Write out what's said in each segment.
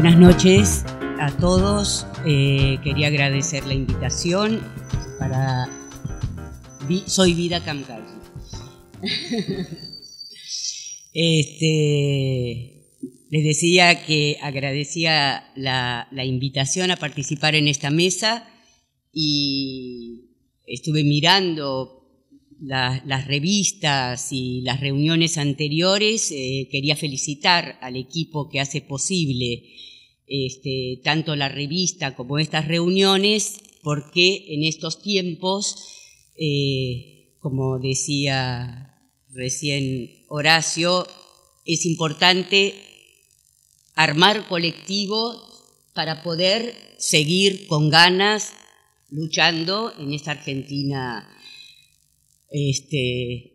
Buenas noches a todos. Eh, quería agradecer la invitación para... Soy Vida Camcay. este, les decía que agradecía la invitación a participar en esta mesa y estuve mirando las revistas y las reuniones anteriores, eh, quería felicitar al equipo que hace posible este, tanto la revista como estas reuniones, porque en estos tiempos, eh, como decía recién Horacio, es importante armar colectivo para poder seguir con ganas luchando en esta Argentina este,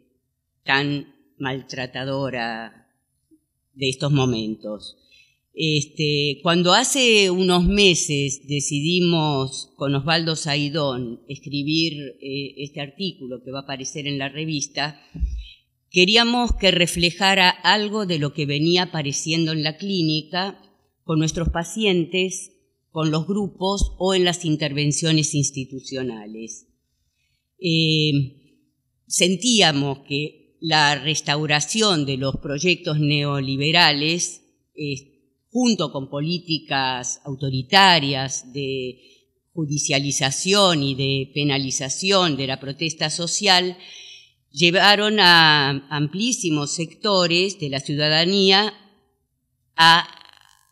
tan maltratadora de estos momentos. Este, cuando hace unos meses decidimos con Osvaldo Saidón escribir eh, este artículo que va a aparecer en la revista, queríamos que reflejara algo de lo que venía apareciendo en la clínica con nuestros pacientes, con los grupos o en las intervenciones institucionales. Eh, sentíamos que la restauración de los proyectos neoliberales, eh, junto con políticas autoritarias de judicialización y de penalización de la protesta social, llevaron a amplísimos sectores de la ciudadanía a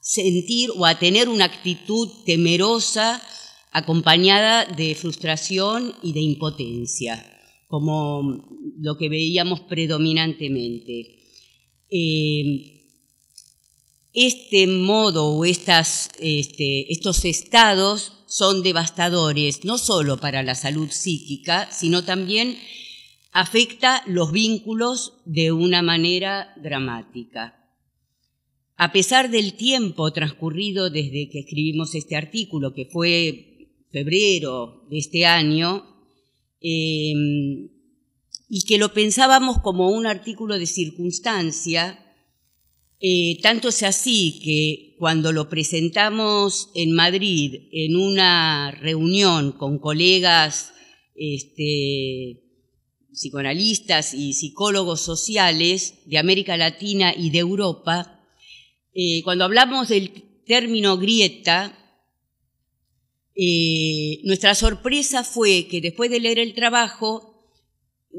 sentir o a tener una actitud temerosa acompañada de frustración y de impotencia como lo que veíamos predominantemente. Eh, este modo o este, estos estados son devastadores, no solo para la salud psíquica, sino también afecta los vínculos de una manera dramática. A pesar del tiempo transcurrido desde que escribimos este artículo, que fue febrero de este año, Em, y que lo pensábamos como un artículo de circunstancia, eh, tanto es así que cuando lo presentamos en Madrid en una reunión con colegas este, psicoanalistas y psicólogos sociales de América Latina y de Europa, eh, cuando hablamos del término grieta, eh, nuestra sorpresa fue que después de leer el trabajo,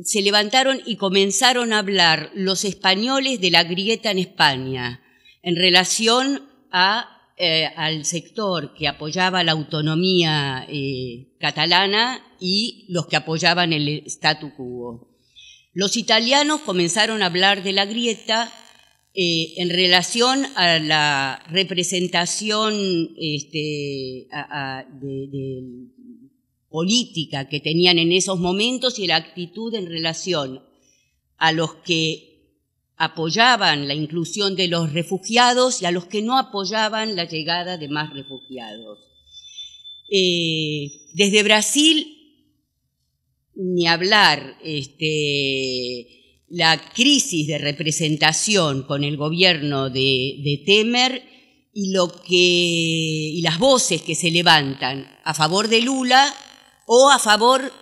se levantaron y comenzaron a hablar los españoles de la grieta en España en relación a, eh, al sector que apoyaba la autonomía eh, catalana y los que apoyaban el statu quo. Los italianos comenzaron a hablar de la grieta eh, en relación a la representación este, política que tenían en esos momentos y la actitud en relación a los que apoyaban la inclusión de los refugiados y a los que no apoyaban la llegada de más refugiados. Eh, desde Brasil, ni hablar, este, la crisis de representación con el gobierno de, Temer y, lo que, las voces que se levantan a favor de Lula o a favor,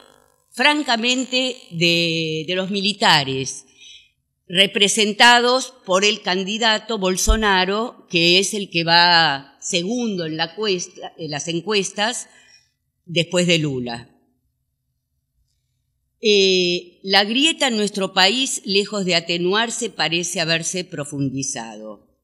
francamente, de, de los militares, representados por el candidato Bolsonaro, que es el que va segundo en, la en las encuestas después de Lula. Eh, la grieta en nuestro país, lejos de atenuarse, parece haberse profundizado.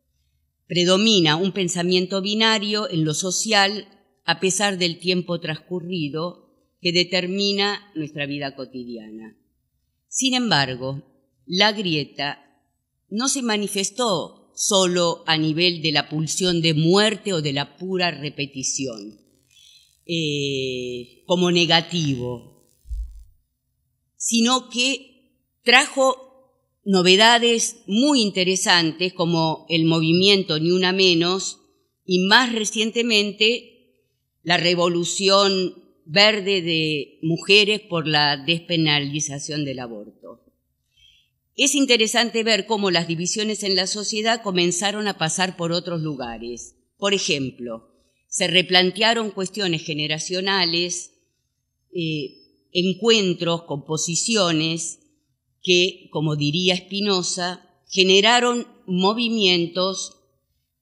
Predomina un pensamiento binario en lo social a pesar del tiempo transcurrido que determina nuestra vida cotidiana. Sin embargo, la grieta no se manifestó solo a nivel de la pulsión de muerte o de la pura repetición eh, como negativo, sino que trajo novedades muy interesantes como el movimiento Ni Una Menos y más recientemente la revolución verde de mujeres por la despenalización del aborto. Es interesante ver cómo las divisiones en la sociedad comenzaron a pasar por otros lugares. Por ejemplo, se replantearon cuestiones generacionales, eh, encuentros, composiciones que, como diría Spinoza, generaron movimientos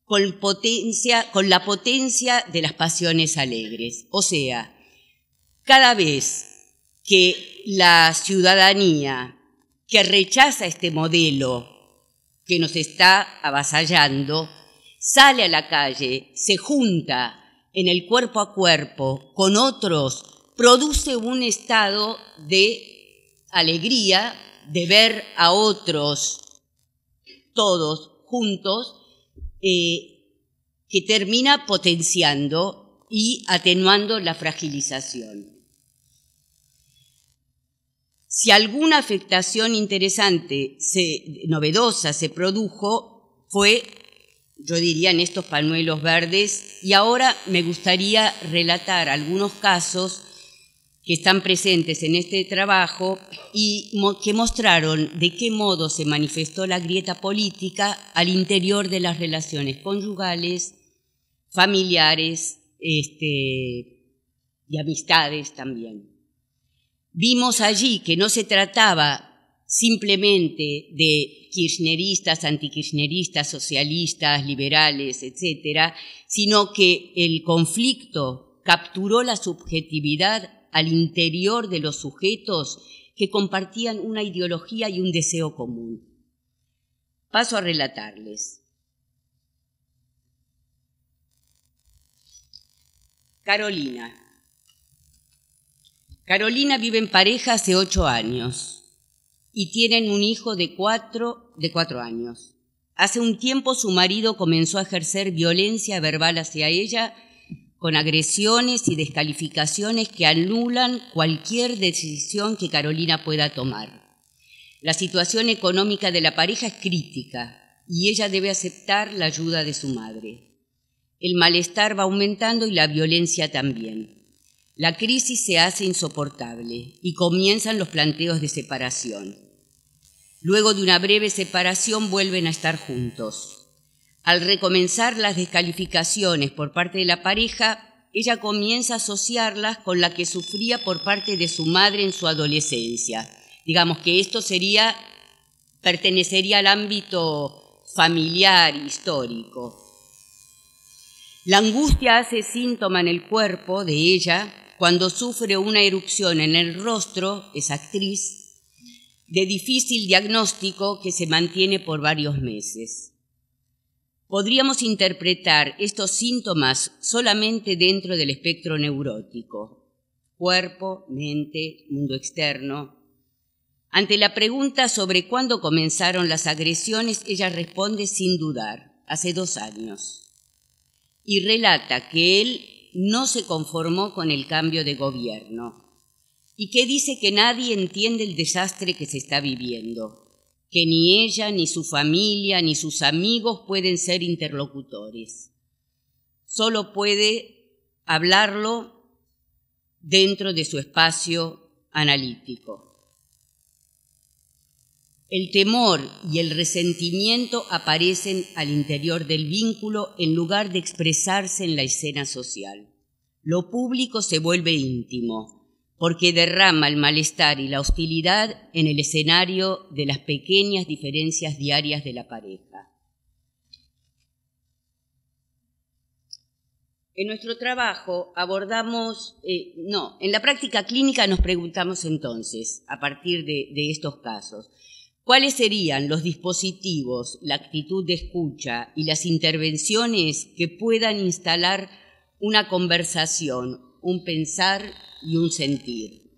con, potencia, con la potencia de las pasiones alegres. O sea, cada vez que la ciudadanía que rechaza este modelo que nos está avasallando, sale a la calle, se junta en el cuerpo a cuerpo con otros produce un estado de alegría de ver a otros todos juntos eh, que termina potenciando y atenuando la fragilización. Si alguna afectación interesante, novedosa, se produjo, fue, yo diría, en estos panuelos verdes, y ahora me gustaría relatar algunos casos que están presentes en este trabajo y que mostraron de qué modo se manifestó la grieta política al interior de las relaciones conyugales, familiares este, y amistades también. Vimos allí que no se trataba simplemente de kirchneristas, antikirchneristas, socialistas, liberales, etc. sino que el conflicto capturó la subjetividad al interior de los sujetos que compartían una ideología y un deseo común. Paso a relatarles. Carolina. Carolina vive en pareja hace ocho años y tienen un hijo de cuatro, de cuatro años. Hace un tiempo su marido comenzó a ejercer violencia verbal hacia ella con agresiones y descalificaciones que anulan cualquier decisión que Carolina pueda tomar. La situación económica de la pareja es crítica y ella debe aceptar la ayuda de su madre. El malestar va aumentando y la violencia también. La crisis se hace insoportable y comienzan los planteos de separación. Luego de una breve separación vuelven a estar juntos. Al recomenzar las descalificaciones por parte de la pareja, ella comienza a asociarlas con la que sufría por parte de su madre en su adolescencia. Digamos que esto sería pertenecería al ámbito familiar e histórico. La angustia hace síntoma en el cuerpo de ella cuando sufre una erupción en el rostro, es actriz, de difícil diagnóstico que se mantiene por varios meses podríamos interpretar estos síntomas solamente dentro del espectro neurótico, cuerpo, mente, mundo externo. Ante la pregunta sobre cuándo comenzaron las agresiones, ella responde sin dudar, hace dos años, y relata que él no se conformó con el cambio de gobierno y que dice que nadie entiende el desastre que se está viviendo que ni ella, ni su familia, ni sus amigos pueden ser interlocutores. Solo puede hablarlo dentro de su espacio analítico. El temor y el resentimiento aparecen al interior del vínculo en lugar de expresarse en la escena social. Lo público se vuelve íntimo, porque derrama el malestar y la hostilidad en el escenario de las pequeñas diferencias diarias de la pareja. En nuestro trabajo abordamos, eh, no, en la práctica clínica nos preguntamos entonces, a partir de estos casos, ¿Cuáles serían los dispositivos, la actitud de escucha y las intervenciones que puedan instalar una conversación un pensar y un sentir,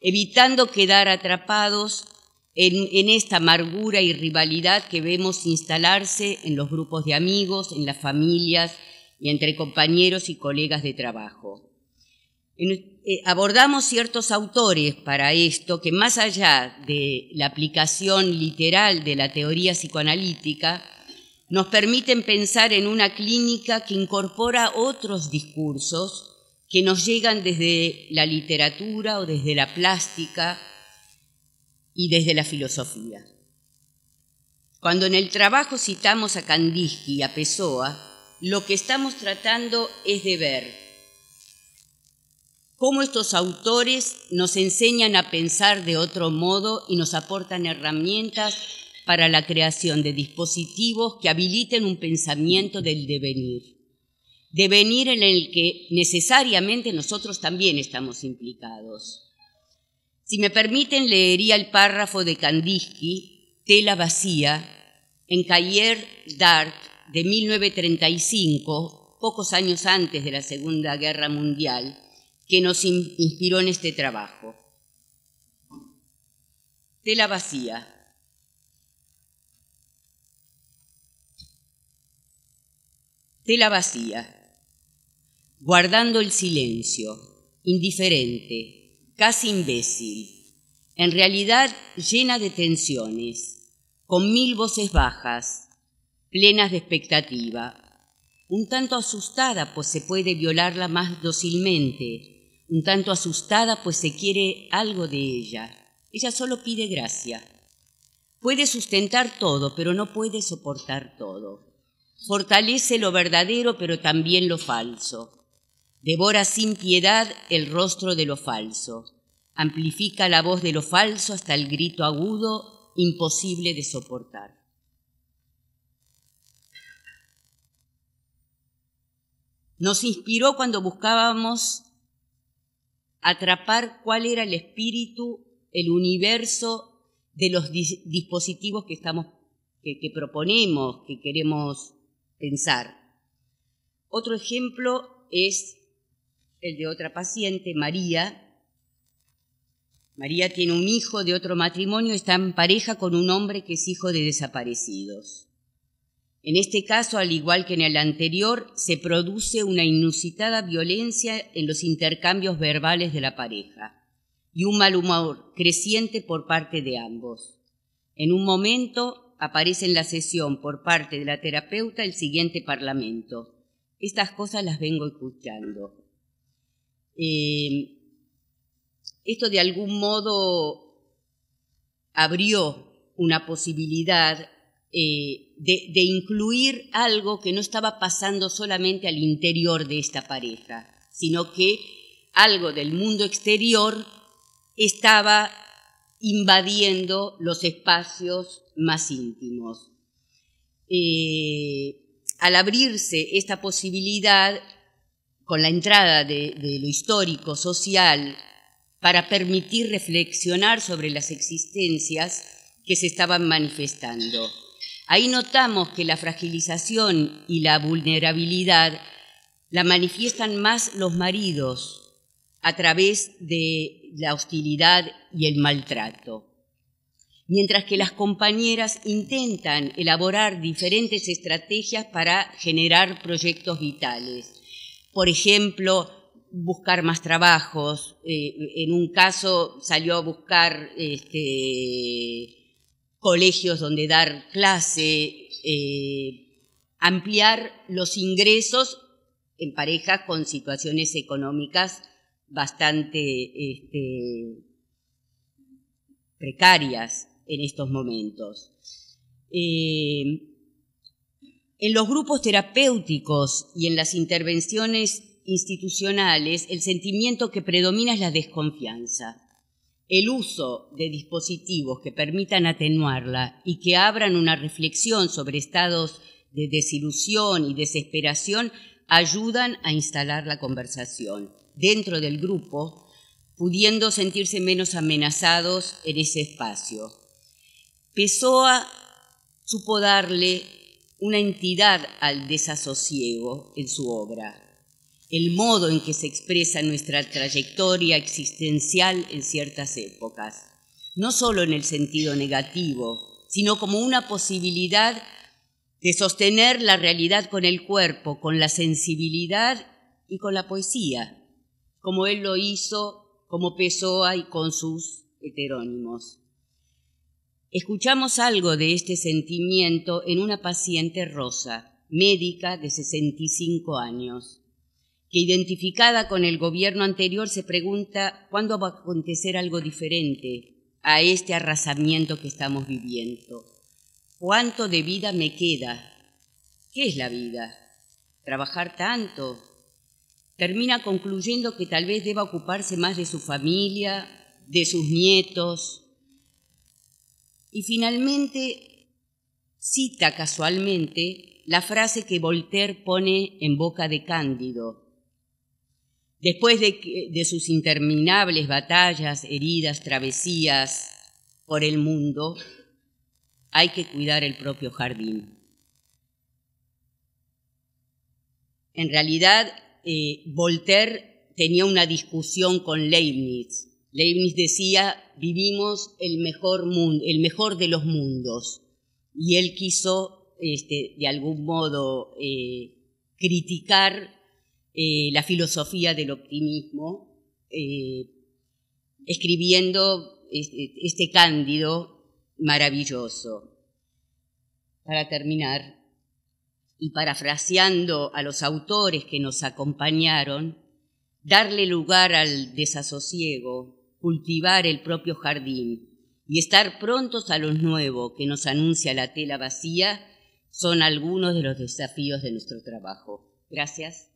evitando quedar atrapados en, esta amargura y rivalidad que vemos instalarse en los grupos de amigos, en las familias y entre compañeros y colegas de trabajo. Eh, abordamos ciertos autores para esto que más allá de la aplicación literal de la teoría psicoanalítica, nos permiten pensar en una clínica que incorpora otros discursos que nos llegan desde la literatura o desde la plástica y desde la filosofía. Cuando en el trabajo citamos a Kandinsky y a Pessoa, lo que estamos tratando es de ver cómo estos autores nos enseñan a pensar de otro modo y nos aportan herramientas para la creación de dispositivos que habiliten un pensamiento del devenir devenir en el que necesariamente nosotros también estamos implicados. Si me permiten, leería el párrafo de Kandinsky, Tela vacía, en Cahiers d'Art de 1935, pocos años antes de la Segunda Guerra Mundial, que nos inspiró en este trabajo. Tela vacía. Tela vacía guardando el silencio, indiferente, casi imbécil, en realidad llena de tensiones, con mil voces bajas, plenas de expectativa, un tanto asustada pues se puede violarla más dócilmente, un tanto asustada pues se quiere algo de ella, ella solo pide gracia. Puede sustentar todo, pero no puede soportar todo. Fortalece lo verdadero, pero también lo falso. Devora sin piedad el rostro de lo falso. Amplifica la voz de lo falso hasta el grito agudo imposible de soportar. Nos inspiró cuando buscábamos atrapar cuál era el espíritu, el universo de los dispositivos que, estamos, que proponemos, que queremos pensar. Otro ejemplo es el de otra paciente, María. María tiene un hijo de otro matrimonio, está en pareja con un hombre que es hijo de desaparecidos. En este caso, al igual que en el anterior, se produce una inusitada violencia en los intercambios verbales de la pareja y un mal humor creciente por parte de ambos. En un momento aparece en la sesión por parte de la terapeuta el siguiente parlamento. Estas cosas las vengo escuchando esto de algún modo abrió una posibilidad eh, de, incluir algo que no estaba pasando solamente al interior de esta pareja, sino que algo del mundo exterior estaba invadiendo los espacios más íntimos. Eh, al abrirse esta posibilidad, con la entrada de, de lo histórico, social, para permitir reflexionar sobre las existencias que se estaban manifestando. Ahí notamos que la fragilización y la vulnerabilidad la manifiestan más los maridos a través de la hostilidad y el maltrato. Mientras que las compañeras intentan elaborar diferentes estrategias para generar proyectos vitales. Por ejemplo, buscar más trabajos. Eh, en un caso salió a buscar este, colegios donde dar clase, eh, ampliar los ingresos en pareja con situaciones económicas bastante este, precarias en estos momentos. Eh, en los grupos terapéuticos y en las intervenciones institucionales, el sentimiento que predomina es la desconfianza. El uso de dispositivos que permitan atenuarla y que abran una reflexión sobre estados de desilusión y desesperación ayudan a instalar la conversación dentro del grupo, pudiendo sentirse menos amenazados en ese espacio. Pessoa supo darle una entidad al desasosiego en su obra. El modo en que se expresa nuestra trayectoria existencial en ciertas épocas, no solo en el sentido negativo, sino como una posibilidad de sostener la realidad con el cuerpo, con la sensibilidad y con la poesía, como él lo hizo, como Pessoa y con sus heterónimos. Escuchamos algo de este sentimiento en una paciente rosa, médica de 65 años, que identificada con el gobierno anterior se pregunta cuándo va a acontecer algo diferente a este arrasamiento que estamos viviendo. ¿Cuánto de vida me queda? ¿Qué es la vida? ¿Trabajar tanto? Termina concluyendo que tal vez deba ocuparse más de su familia, de sus nietos, y finalmente cita casualmente la frase que Voltaire pone en boca de Cándido. Después de, sus interminables batallas, heridas, travesías por el mundo, hay que cuidar el propio jardín. En realidad, eh, Voltaire tenía una discusión con Leibniz Leibniz decía, vivimos el mejor mundo, el mejor de los mundos. Y él quiso, este, de algún modo, eh, criticar eh, la filosofía del optimismo, eh, escribiendo este, este cándido maravilloso. Para terminar, y parafraseando a los autores que nos acompañaron, darle lugar al desasosiego, cultivar el propio jardín y estar prontos a lo nuevo que nos anuncia la tela vacía son algunos de los desafíos de nuestro trabajo. Gracias.